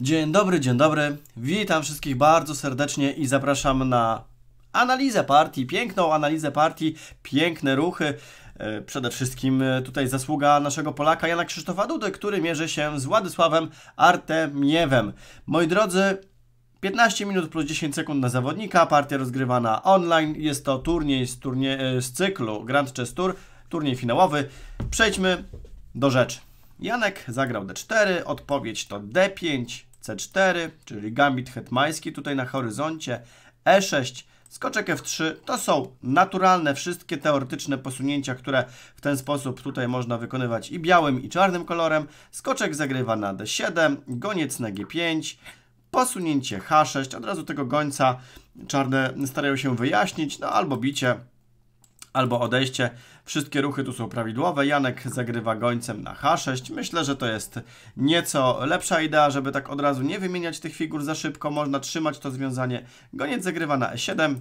Dzień dobry, dzień dobry. Witam wszystkich bardzo serdecznie i zapraszam na analizę partii, piękną analizę partii, piękne ruchy. E, przede wszystkim e, tutaj zasługa naszego Polaka Jana Krzysztofa Dudy, który mierzy się z Władysławem Artemiewem. Moi drodzy, 15 minut plus 10 sekund na zawodnika, partia rozgrywana online. Jest to turniej z, turnie e, z cyklu Grand Chess Tour, turniej finałowy. Przejdźmy do rzeczy. Janek zagrał D4, odpowiedź to D5, C4, czyli gambit hetmański tutaj na horyzoncie, E6, skoczek F3 to są naturalne wszystkie teoretyczne posunięcia, które w ten sposób tutaj można wykonywać i białym i czarnym kolorem. Skoczek zagrywa na D7, goniec na G5, posunięcie H6, od razu tego gońca czarne starają się wyjaśnić, no albo bicie albo odejście. Wszystkie ruchy tu są prawidłowe. Janek zagrywa gońcem na H6. Myślę, że to jest nieco lepsza idea, żeby tak od razu nie wymieniać tych figur za szybko. Można trzymać to związanie. Goniec zagrywa na E7.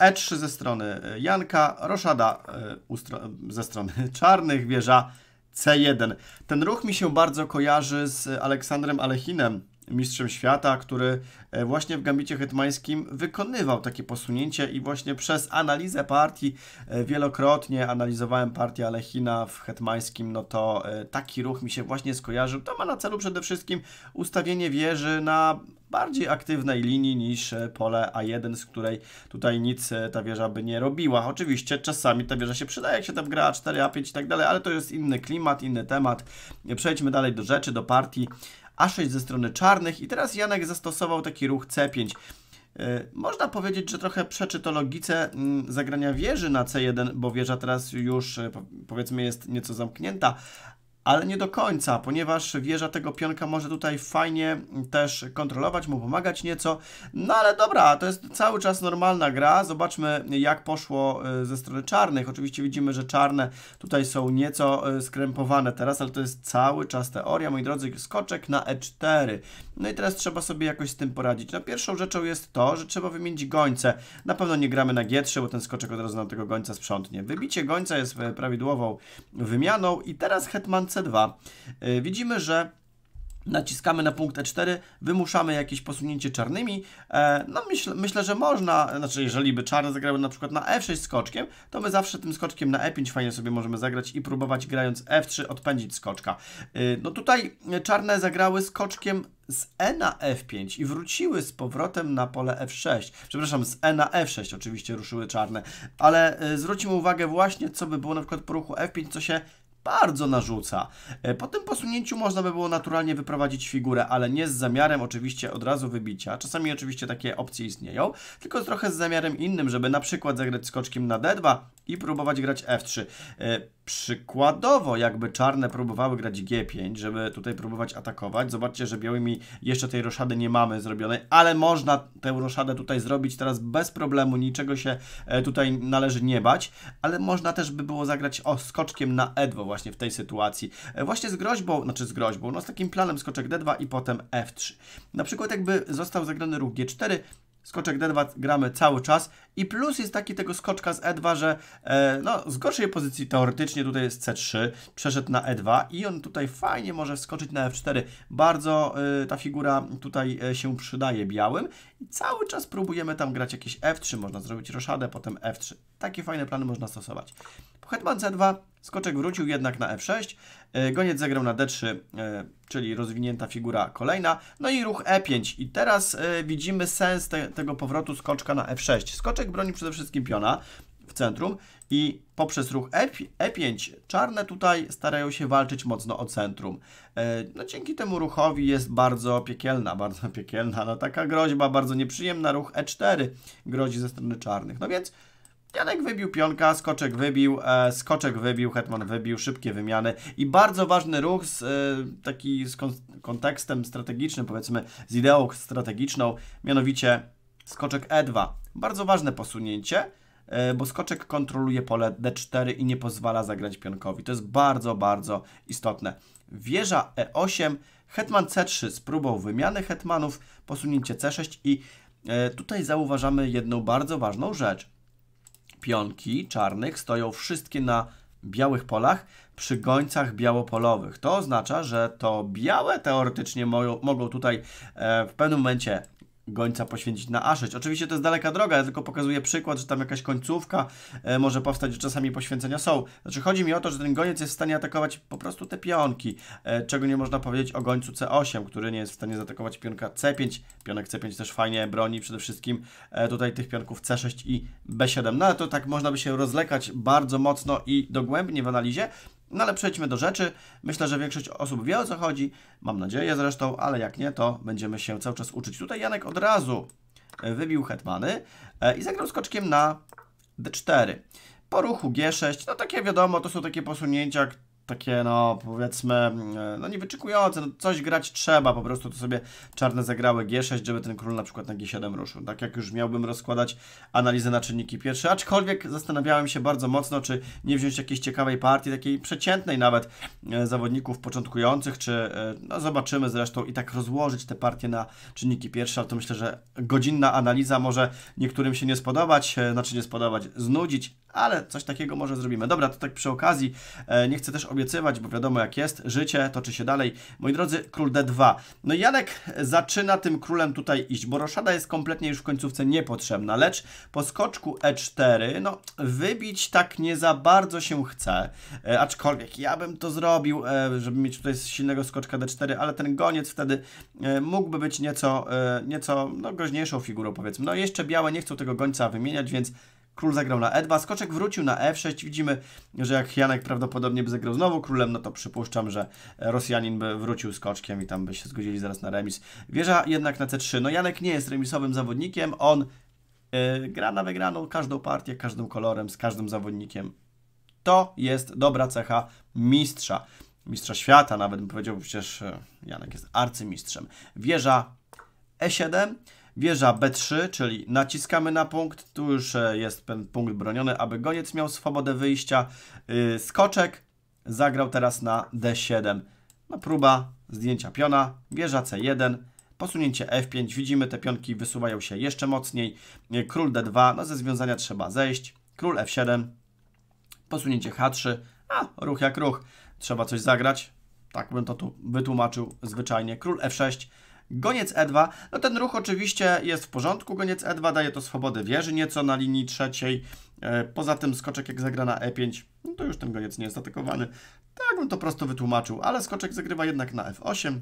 E3 e ze strony Janka, roszada e, ze strony czarnych, wieża C1. Ten ruch mi się bardzo kojarzy z Aleksandrem Alechinem, mistrzem świata, który e, właśnie w gambicie hetmańskim wykonywał takie posunięcie i właśnie przez analizę partii e, wielokrotnie analizowałem partię Alechina w hetmańskim, no to e, taki ruch mi się właśnie skojarzył. To ma na celu przede wszystkim ustawienie wieży na bardziej aktywnej linii niż pole A1, z której tutaj nic ta wieża by nie robiła. Oczywiście czasami ta wieża się przydaje, jak się tam gra A4, A5 i tak dalej, ale to jest inny klimat, inny temat. Przejdźmy dalej do rzeczy, do partii a6 ze strony czarnych i teraz Janek zastosował taki ruch c5. Y, można powiedzieć, że trochę przeczy to logice mm, zagrania wieży na C1, bo wieża teraz już y, powiedzmy jest nieco zamknięta, ale nie do końca, ponieważ wieża tego pionka może tutaj fajnie też kontrolować, mu pomagać nieco. No ale dobra, to jest cały czas normalna gra. Zobaczmy, jak poszło e, ze strony czarnych. Oczywiście widzimy, że czarne tutaj są nieco e, skrępowane teraz, ale to jest cały czas teoria, moi drodzy, skoczek na e4. No i teraz trzeba sobie jakoś z tym poradzić. No pierwszą rzeczą jest to, że trzeba wymienić gońce. Na pewno nie gramy na g3, bo ten skoczek od razu nam tego gońca sprzątnie. Wybicie gońca jest e, prawidłową wymianą i teraz hetman C2 e, widzimy, że naciskamy na punkt E4, wymuszamy jakieś posunięcie czarnymi. E, no myśl, myślę, że można, znaczy jeżeli by czarne zagrały na przykład na F6 skoczkiem, to my zawsze tym skoczkiem na E5 fajnie sobie możemy zagrać i próbować grając F3 odpędzić skoczka. E, no tutaj czarne zagrały skoczkiem z E na F5 i wróciły z powrotem na pole F6. Przepraszam, z E na F6 oczywiście ruszyły czarne, ale zwróćmy uwagę właśnie, co by było na przykład po ruchu F5, co się bardzo narzuca. E, po tym posunięciu można by było naturalnie wyprowadzić figurę, ale nie z zamiarem oczywiście od razu wybicia. Czasami oczywiście takie opcje istnieją, tylko trochę z zamiarem innym, żeby na przykład zagrać skoczkiem na D2 i próbować grać F3. Przykładowo, jakby czarne próbowały grać G5, żeby tutaj próbować atakować. Zobaczcie, że białymi jeszcze tej roszady nie mamy zrobionej, ale można tę roszadę tutaj zrobić teraz bez problemu, niczego się e, tutaj należy nie bać, ale można też by było zagrać o skoczkiem na E2 właśnie w tej sytuacji. E, właśnie z groźbą, znaczy z groźbą, no z takim planem skoczek D2 i potem F3. Na przykład jakby został zagrany ruch G4, Skoczek D2 gramy cały czas i plus jest taki tego skoczka z E2, że e, no, z gorszej pozycji teoretycznie tutaj jest C3, przeszedł na E2 i on tutaj fajnie może skoczyć na F4. Bardzo y, ta figura tutaj e, się przydaje białym i cały czas próbujemy tam grać jakieś F3, można zrobić roszadę, potem F3. Takie fajne plany można stosować hetman c2 skoczek wrócił jednak na f6, e, goniec zagrał na d3, e, czyli rozwinięta figura kolejna, no i ruch e5. I teraz e, widzimy sens te, tego powrotu skoczka na f6. Skoczek broni przede wszystkim piona w centrum i poprzez ruch e5 czarne tutaj starają się walczyć mocno o centrum. No dzięki temu ruchowi jest bardzo piekielna, bardzo piekielna, no taka groźba, bardzo nieprzyjemna, ruch e4 grozi ze strony czarnych. No więc Janek wybił pionka, skoczek wybił, e, skoczek wybił, hetman wybił, szybkie wymiany i bardzo ważny ruch z, e, taki z kon kontekstem strategicznym, powiedzmy z ideą strategiczną, mianowicie skoczek E2. Bardzo ważne posunięcie, e, bo skoczek kontroluje pole D4 i nie pozwala zagrać pionkowi. To jest bardzo, bardzo istotne. Wieża E8, hetman C3 z próbą wymiany hetmanów, posunięcie C6 i e, Tutaj zauważamy jedną bardzo ważną rzecz pionki czarnych stoją wszystkie na białych polach przy gońcach białopolowych. To oznacza, że to białe teoretycznie mogą tutaj e, w pewnym momencie gońca poświęcić na A6. Oczywiście to jest daleka droga, ja tylko pokazuję przykład, że tam jakaś końcówka e, może powstać, że czasami poświęcenia są. Znaczy chodzi mi o to, że ten goniec jest w stanie atakować po prostu te pionki, e, czego nie można powiedzieć o gońcu C8, który nie jest w stanie zaatakować pionka C5. Pionek C5 też fajnie broni przede wszystkim e, tutaj tych pionków C6 i B7. No ale to tak można by się rozlekać bardzo mocno i dogłębnie w analizie, no ale przejdźmy do rzeczy. Myślę, że większość osób wie o co chodzi. Mam nadzieję zresztą, ale jak nie, to będziemy się cały czas uczyć. Tutaj Janek od razu e, wybił hetmany e, i zagrał skoczkiem na d4. Po ruchu g6, no takie wiadomo, to są takie posunięcia, takie, no powiedzmy, mm, e, no niewyczekujące, no coś grać trzeba, po prostu to sobie czarne zagrały G6, żeby ten król na przykład na G7 ruszył, tak jak już miałbym rozkładać analizę na czynniki pierwsze, aczkolwiek zastanawiałem się bardzo mocno, czy nie wziąć jakiejś ciekawej partii, takiej przeciętnej nawet e, zawodników początkujących, czy, e, no zobaczymy zresztą i tak rozłożyć te partie na czynniki pierwsze, ale to myślę, że godzinna analiza może niektórym się nie spodobać, znaczy nie spodobać, znudzić, ale coś takiego może zrobimy. Dobra, to tak przy okazji, e, nie chcę też obiecywać, bo wiadomo jak jest, życie toczy się dalej. Moi drodzy, król d2. No Janek zaczyna tym królem tutaj iść, bo roszada jest kompletnie już w końcówce niepotrzebna, lecz po skoczku e4, no wybić tak nie za bardzo się chce, e, aczkolwiek ja bym to zrobił, e, żeby mieć tutaj silnego skoczka d4, ale ten goniec wtedy mógłby być nieco, nieco no, groźniejszą figurą powiedzmy. No jeszcze białe nie chcą tego gońca wymieniać, więc Król zagrał na E2, skoczek wrócił na E6. Widzimy, że jak Janek prawdopodobnie by zagrał znowu królem, no to przypuszczam, że Rosjanin by wrócił skoczkiem i tam by się zgodzili zaraz na remis. Wieża jednak na C3. No Janek nie jest remisowym zawodnikiem, on yy, gra na wygraną każdą partię, każdym kolorem, z każdym zawodnikiem. To jest dobra cecha mistrza. Mistrza świata nawet bym powiedział, przecież e, Janek jest arcymistrzem. Wieża E7. Wieża B3, czyli naciskamy na punkt, tu już e, jest ten punkt broniony, aby goniec miał swobodę wyjścia. Y, skoczek zagrał teraz na D7. No, próba zdjęcia piona, wieża C1, posunięcie F5. Widzimy, te pionki wysuwają się jeszcze mocniej. Y, król D2, no ze związania trzeba zejść. Król F7, posunięcie H3, a ruch jak ruch. Trzeba coś zagrać, tak bym to tu wytłumaczył zwyczajnie. Król F6, Goniec E2, no ten ruch oczywiście jest w porządku, goniec E2 daje to swobodę wieży nieco na linii trzeciej. E, poza tym skoczek jak zagra na E5, no to już ten goniec nie jest atakowany. Tak bym to prosto wytłumaczył, ale skoczek zagrywa jednak na F8.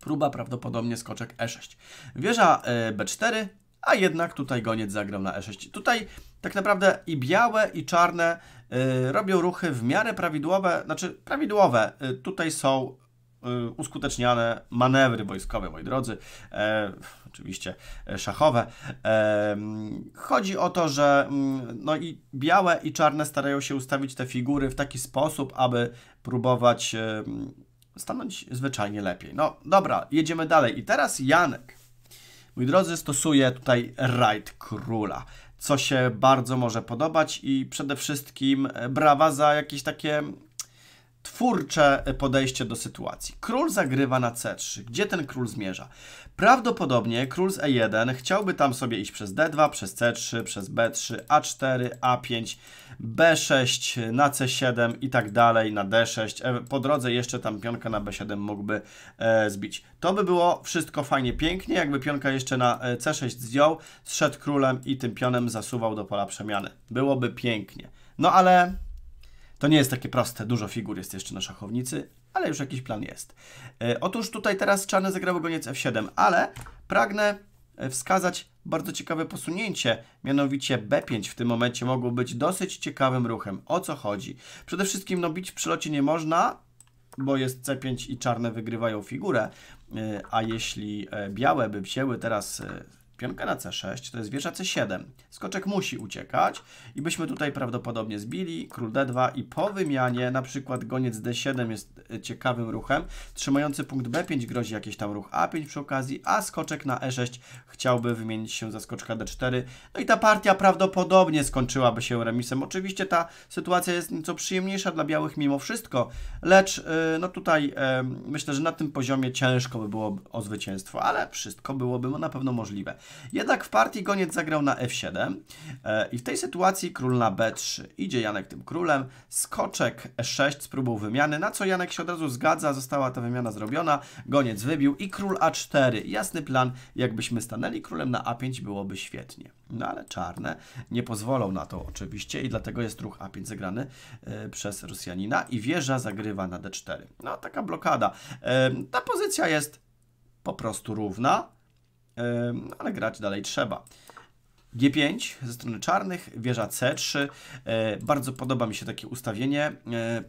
Próba prawdopodobnie skoczek E6. Wieża e, B4, a jednak tutaj goniec zagrał na E6. Tutaj tak naprawdę i białe, i czarne e, robią ruchy w miarę prawidłowe, znaczy prawidłowe. tutaj są Y, uskuteczniane manewry wojskowe, moi drodzy, e, oczywiście e, szachowe. E, chodzi o to, że mm, no i białe i czarne starają się ustawić te figury w taki sposób, aby próbować e, stanąć zwyczajnie lepiej. No dobra, jedziemy dalej. I teraz Janek, mój drodzy, stosuje tutaj rajd króla co się bardzo może podobać i przede wszystkim e, brawa za jakieś takie twórcze podejście do sytuacji. Król zagrywa na C3. Gdzie ten król zmierza? Prawdopodobnie król z E1 chciałby tam sobie iść przez D2, przez C3, przez B3, A4, A5, B6, na C7 i tak dalej, na D6. E, po drodze jeszcze tam pionka na B7 mógłby e, zbić. To by było wszystko fajnie, pięknie, jakby pionka jeszcze na e, C6 zdjął, zszedł królem i tym pionem zasuwał do pola przemiany. Byłoby pięknie. No ale to nie jest takie proste, dużo figur jest jeszcze na szachownicy, ale już jakiś plan jest. E, otóż tutaj teraz czarne zagrał goniec f7, ale pragnę e, wskazać bardzo ciekawe posunięcie, mianowicie b5 w tym momencie mogło być dosyć ciekawym ruchem. O co chodzi? Przede wszystkim no bić w przelocie nie można, bo jest c5 i czarne wygrywają figurę, e, a jeśli białe by wzięły teraz Pionka na C6, to jest wieża C7. Skoczek musi uciekać i byśmy tutaj prawdopodobnie zbili król D2 i po wymianie na przykład goniec D7 jest e, ciekawym ruchem. Trzymający punkt B5 grozi jakiś tam ruch A5 przy okazji, a skoczek na E6 chciałby wymienić się za skoczka D4. No i ta partia prawdopodobnie skończyłaby się remisem. Oczywiście ta sytuacja jest nieco przyjemniejsza dla białych mimo wszystko, lecz e, no tutaj e, myślę, że na tym poziomie ciężko by było o zwycięstwo, ale wszystko byłoby no, na pewno możliwe. Jednak w partii goniec zagrał na f7 e, i w tej sytuacji król na b3. Idzie Janek tym królem, skoczek e6 z próbą wymiany, na co Janek się od razu zgadza, została ta wymiana zrobiona, goniec wybił i król a4. Jasny plan, jakbyśmy stanęli królem na a5 byłoby świetnie. No ale czarne nie pozwolą na to oczywiście i dlatego jest ruch a5 zagrany e, przez Rosjanina i wieża zagrywa na d4. No taka blokada. E, ta pozycja jest po prostu równa ale grać dalej trzeba. G5 ze strony czarnych, wieża C3. E, bardzo podoba mi się takie ustawienie. E,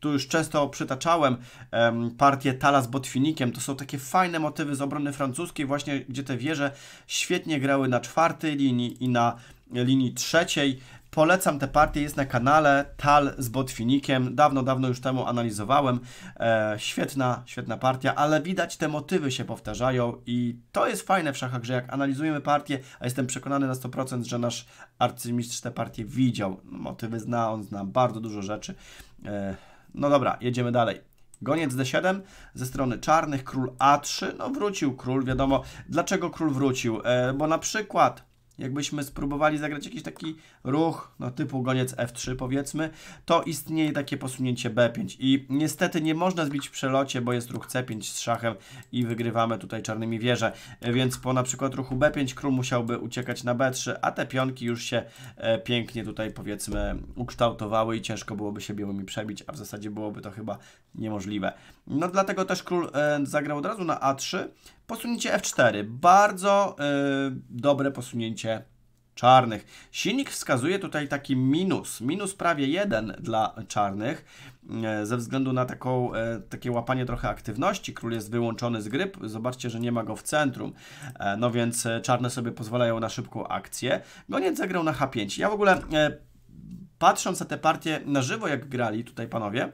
tu już często przytaczałem partię Tala z Botwinikiem. To są takie fajne motywy z obrony francuskiej, właśnie gdzie te wieże świetnie grały na czwartej linii i na linii trzeciej. Polecam tę partię, jest na kanale Tal z Botwinikiem. Dawno, dawno już temu analizowałem. E, świetna, świetna partia, ale widać te motywy się powtarzają i to jest fajne w szachach, że jak analizujemy partię, a jestem przekonany na 100%, że nasz arcymistrz tę partię widział. Motywy zna, on zna bardzo dużo rzeczy. E, no dobra, jedziemy dalej. Goniec D7 ze strony czarnych, król A3, no wrócił król, wiadomo. Dlaczego król wrócił? E, bo na przykład Jakbyśmy spróbowali zagrać jakiś taki ruch, no typu goniec F3 powiedzmy, to istnieje takie posunięcie B5 i niestety nie można zbić w przelocie, bo jest ruch C5 z szachem i wygrywamy tutaj czarnymi wieże, więc po na przykład ruchu B5 król musiałby uciekać na B3, a te pionki już się e, pięknie tutaj powiedzmy ukształtowały i ciężko byłoby się białymi przebić, a w zasadzie byłoby to chyba niemożliwe. No dlatego też król e, zagrał od razu na A3, Posunięcie F4, bardzo y, dobre posunięcie czarnych. Silnik wskazuje tutaj taki minus, minus prawie jeden dla czarnych, y, ze względu na taką, y, takie łapanie trochę aktywności. Król jest wyłączony z gry, zobaczcie, że nie ma go w centrum, e, no więc e, czarne sobie pozwalają na szybką akcję. Goniec zagrał na H5. Ja w ogóle, e, patrząc na te partie na żywo, jak grali tutaj panowie,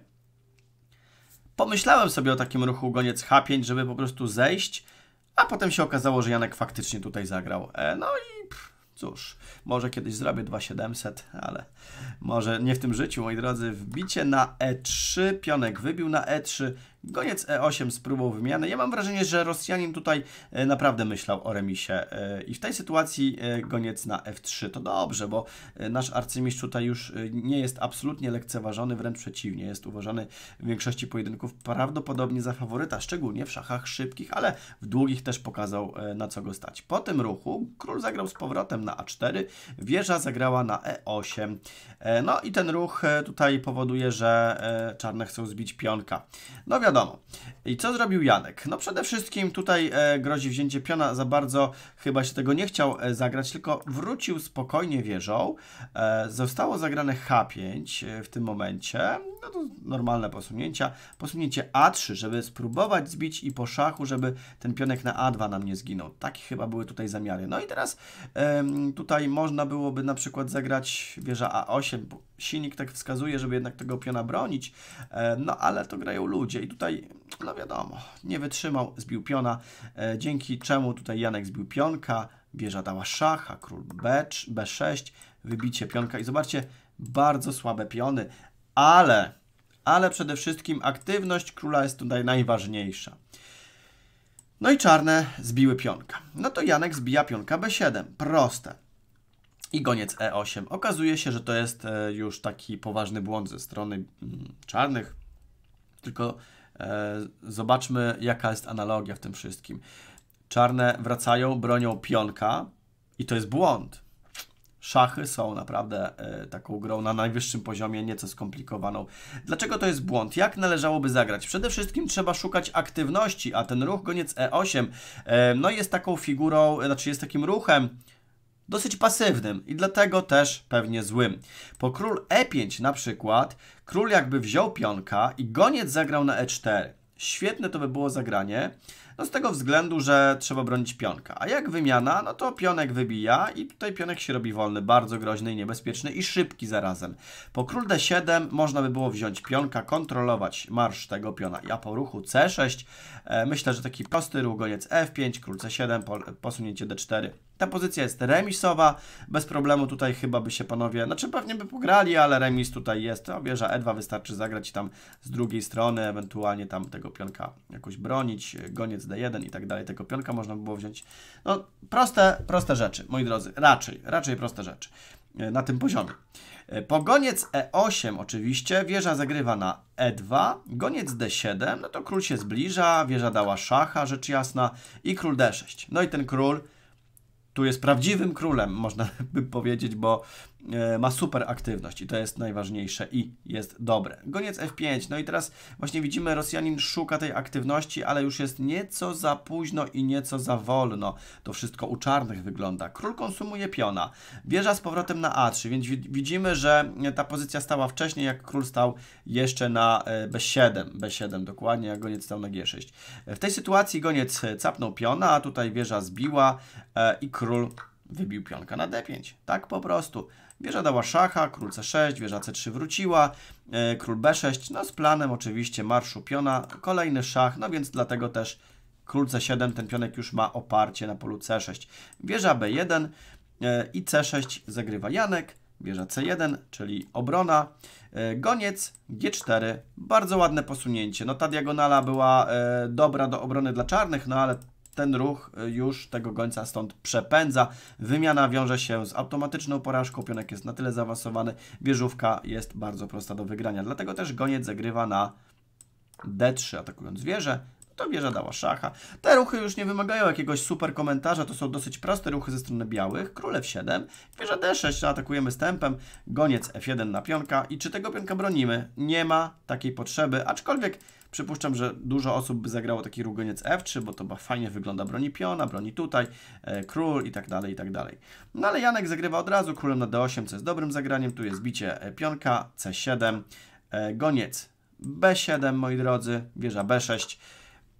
pomyślałem sobie o takim ruchu goniec H5, żeby po prostu zejść, a potem się okazało, że Janek faktycznie tutaj zagrał. E, no i pff, cóż, może kiedyś zrobię 2700, ale może nie w tym życiu, moi drodzy. Wbicie na E3, pionek wybił na E3, Goniec E8 z próbą wymiany. Ja mam wrażenie, że Rosjanin tutaj e, naprawdę myślał o remisie e, i w tej sytuacji e, goniec na F3 to dobrze, bo nasz arcymistrz tutaj już nie jest absolutnie lekceważony, wręcz przeciwnie, jest uważany w większości pojedynków prawdopodobnie za faworyta, szczególnie w szachach szybkich, ale w długich też pokazał na co go stać. Po tym ruchu król zagrał z powrotem na A4, wieża zagrała na E8. No i ten ruch tutaj powoduje, że czarne chcą zbić pionka. No wiadomo, wiadomo. I co zrobił Janek? No przede wszystkim tutaj e, grozi wzięcie piona, za bardzo chyba się tego nie chciał e, zagrać, tylko wrócił spokojnie wieżą. E, zostało zagrane H5 w tym momencie, no to normalne posunięcia. Posunięcie A3, żeby spróbować zbić i po szachu, żeby ten pionek na A2 nam nie zginął. Takie chyba były tutaj zamiary. No i teraz tutaj można byłoby na przykład zagrać wieża A8, silnik tak wskazuje, żeby jednak tego piona bronić, no ale to grają ludzie i tutaj tutaj, no wiadomo, nie wytrzymał, zbił piona, e, dzięki czemu tutaj Janek zbił pionka, bieża dała szacha, król B, B6, wybicie pionka i zobaczcie, bardzo słabe piony, ale, ale przede wszystkim aktywność króla jest tutaj najważniejsza. No i czarne zbiły pionka. No to Janek zbija pionka B7. Proste. I goniec E8. Okazuje się, że to jest e, już taki poważny błąd ze strony mm, czarnych. Tylko E, zobaczmy, jaka jest analogia w tym wszystkim. Czarne wracają, bronią pionka i to jest błąd. Szachy są naprawdę e, taką grą na najwyższym poziomie, nieco skomplikowaną. Dlaczego to jest błąd? Jak należałoby zagrać? Przede wszystkim trzeba szukać aktywności, a ten ruch goniec E8 e, no jest taką figurą, znaczy jest takim ruchem, dosyć pasywnym i dlatego też pewnie złym. Po król e5 na przykład, król jakby wziął pionka i goniec zagrał na e4. Świetne to by było zagranie, no z tego względu, że trzeba bronić pionka. A jak wymiana, no to pionek wybija i tutaj pionek się robi wolny, bardzo groźny i niebezpieczny i szybki zarazem. Po król d7 można by było wziąć pionka, kontrolować marsz tego piona. Ja po ruchu c6 e, myślę, że taki prosty ruch, goniec f5, król c7, po, posunięcie d4 ta pozycja jest remisowa, bez problemu tutaj chyba by się panowie, znaczy pewnie by pograli, ale remis tutaj jest, to no, wieża E2 wystarczy zagrać i tam z drugiej strony, ewentualnie tam tego pionka jakoś bronić, goniec D1 i tak dalej, tego pionka można by było wziąć. No proste, proste rzeczy, moi drodzy, raczej, raczej proste rzeczy e, na tym poziomie. E, pogoniec E8 oczywiście, wieża zagrywa na E2, goniec D7, no to król się zbliża, wieża dała szacha, rzecz jasna, i król D6. No i ten król tu jest prawdziwym królem, można by powiedzieć, bo E, ma super aktywność i to jest najważniejsze i jest dobre. Goniec F5, no i teraz właśnie widzimy Rosjanin szuka tej aktywności, ale już jest nieco za późno i nieco za wolno. To wszystko u czarnych wygląda. Król konsumuje piona, wieża z powrotem na A3, więc widzimy, że ta pozycja stała wcześniej, jak król stał jeszcze na B7, e, B7 dokładnie, jak goniec stał na G6. E, w tej sytuacji goniec capnął piona, a tutaj wieża zbiła i król wybił pionka na D5. Tak po prostu. Wieża dała szacha, król c6, wieża c3 wróciła, e, król b6, no z planem oczywiście marszu piona, kolejny szach, no więc dlatego też król c7, ten pionek już ma oparcie na polu c6. Wieża b1 e, i c6 zagrywa Janek, wieża c1, czyli obrona, e, goniec g4, bardzo ładne posunięcie. No ta diagonala była e, dobra do obrony dla czarnych, no ale ten ruch y, już tego gońca stąd przepędza. Wymiana wiąże się z automatyczną porażką, pionek jest na tyle zaawansowany, wieżówka jest bardzo prosta do wygrania. Dlatego też goniec zagrywa na d3, atakując wieżę, to wieża dała szacha. Te ruchy już nie wymagają jakiegoś super komentarza, to są dosyć proste ruchy ze strony białych. Królew 7, wieża d6, atakujemy stępem, goniec f1 na pionka i czy tego pionka bronimy? Nie ma takiej potrzeby, aczkolwiek Przypuszczam, że dużo osób by zagrało taki rugoniec F3, bo to fajnie wygląda broni piona, broni tutaj, e, król i tak dalej, i tak dalej. No ale Janek zagrywa od razu królem na D8, co jest dobrym zagraniem. Tu jest bicie e, pionka, C7, e, goniec B7, moi drodzy, wieża B6.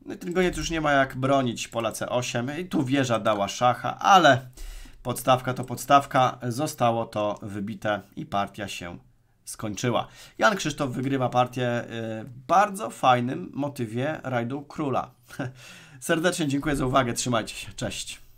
No i ten goniec już nie ma jak bronić pola C8. I tu wieża dała szacha, ale podstawka to podstawka. Zostało to wybite i partia się skończyła. Jan Krzysztof wygrywa partię y, w bardzo fajnym motywie rajdu króla. Serdecznie dziękuję za uwagę, trzymajcie się, cześć.